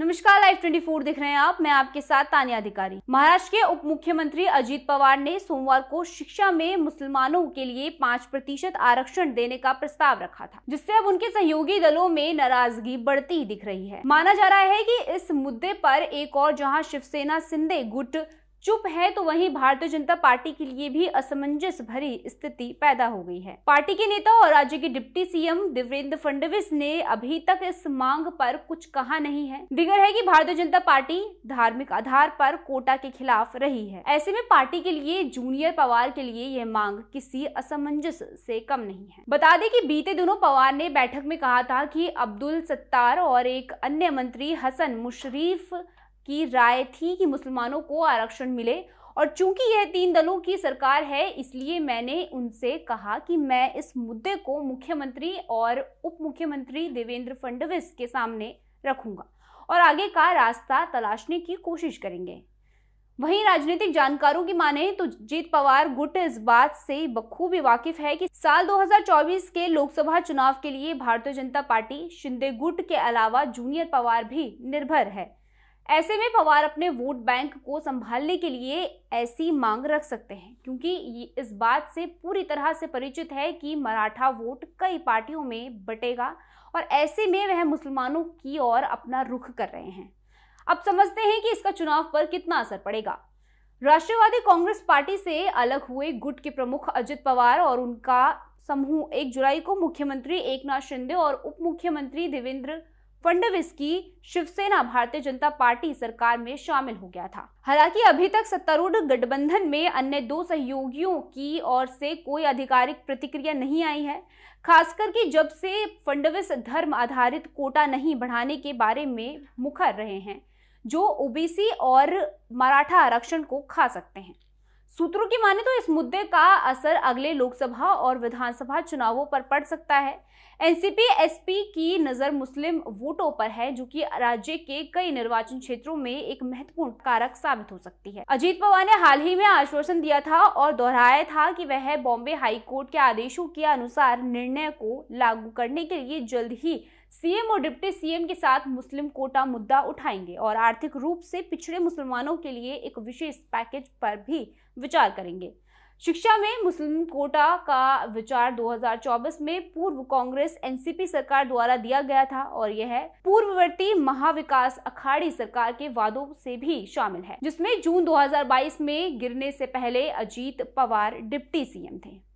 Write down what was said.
नमस्कार लाइव 24 देख रहे हैं आप मैं आपके साथ तानिया अधिकारी महाराष्ट्र के उप मुख्यमंत्री अजीत पवार ने सोमवार को शिक्षा में मुसलमानों के लिए पाँच प्रतिशत आरक्षण देने का प्रस्ताव रखा था जिससे अब उनके सहयोगी दलों में नाराजगी बढ़ती दिख रही है माना जा रहा है कि इस मुद्दे पर एक और जहां शिवसेना सिंधे गुट चुप है तो वहीं भारतीय जनता पार्टी के लिए भी असमंजस भरी स्थिति पैदा हो गई है पार्टी के नेता और राज्य के डिप्टी सीएम देवेंद्र फडणवीस ने अभी तक इस मांग पर कुछ कहा नहीं है दिगर है कि भारतीय जनता पार्टी धार्मिक आधार पर कोटा के खिलाफ रही है ऐसे में पार्टी के लिए जूनियर पवार के लिए यह मांग किसी असमंजस से कम नहीं है बता दें कि बीते दिनों पवार ने बैठक में कहा था कि अब्दुल सत्तार और एक अन्य मंत्री हसन मुशरीफ की राय थी कि मुसलमानों को आरक्षण मिले और चूंकि यह तीन दलों की सरकार है इसलिए मैंने उनसे कहा कि मैं इस मुद्दे को मुख्यमंत्री और उप मुख्यमंत्री देवेंद्र फडणवीस के सामने रखूंगा और आगे का रास्ता तलाशने की कोशिश करेंगे वहीं राजनीतिक जानकारों की माने तो जीत पवार गुट इस बात से बखूबी वाकिफ है कि साल 2024 के लोकसभा चुनाव के लिए भारतीय जनता पार्टी शिंदे गुट के अलावा जूनियर पवार भी निर्भर है ऐसे में पवार अपने वोट बैंक को संभालने के लिए ऐसी मांग रख सकते हैं क्योंकि इस बात से पूरी तरह से परिचित है कि मराठा वोट कई पार्टियों में बटेगा और ऐसे में वह मुसलमानों की ओर अपना रुख कर रहे हैं अब समझते हैं कि इसका चुनाव पर कितना असर पड़ेगा राष्ट्रवादी कांग्रेस पार्टी से अलग हुए गुट के प्रमुख अजित पवार और उनका समूह एक जुलाई को मुख्यमंत्री एकनाथ शिंदे और उप मुख्यमंत्री देवेंद्र फडणवीस की शिवसेना भारतीय जनता पार्टी सरकार में शामिल हो गया था हालांकि अभी तक सत्तारूढ़ गठबंधन में अन्य दो सहयोगियों की ओर से कोई आधिकारिक प्रतिक्रिया नहीं आई है खासकर कि जब से फडणवीस धर्म आधारित कोटा नहीं बढ़ाने के बारे में मुखर रहे हैं जो ओबीसी और मराठा आरक्षण को खा सकते हैं सूत्रों की माने तो इस मुद्दे का असर अगले लोकसभा और विधानसभा चुनावों पर पड़ सकता है एनसीपी एसपी की नज़र मुस्लिम वोटों पर है जो कि राज्य के कई निर्वाचन क्षेत्रों में एक महत्वपूर्ण कारक साबित हो सकती है अजीत पवार ने हाल ही में आश्वासन दिया था और दोहराया था कि वह बॉम्बे हाईकोर्ट के आदेशों के अनुसार निर्णय को लागू करने के लिए जल्द ही सीएम और डिप्टी सीएम के साथ मुस्लिम कोटा मुद्दा उठाएंगे और आर्थिक रूप से पिछड़े मुसलमानों के लिए एक विशेष पैकेज पर भी विचार करेंगे शिक्षा में मुस्लिम कोटा का विचार 2024 में पूर्व कांग्रेस एनसीपी सरकार द्वारा दिया गया था और यह पूर्ववर्ती महाविकास अखाड़ी सरकार के वादों से भी शामिल है जिसमें जून 2022 में गिरने से पहले अजीत पवार डिप्टी सीएम थे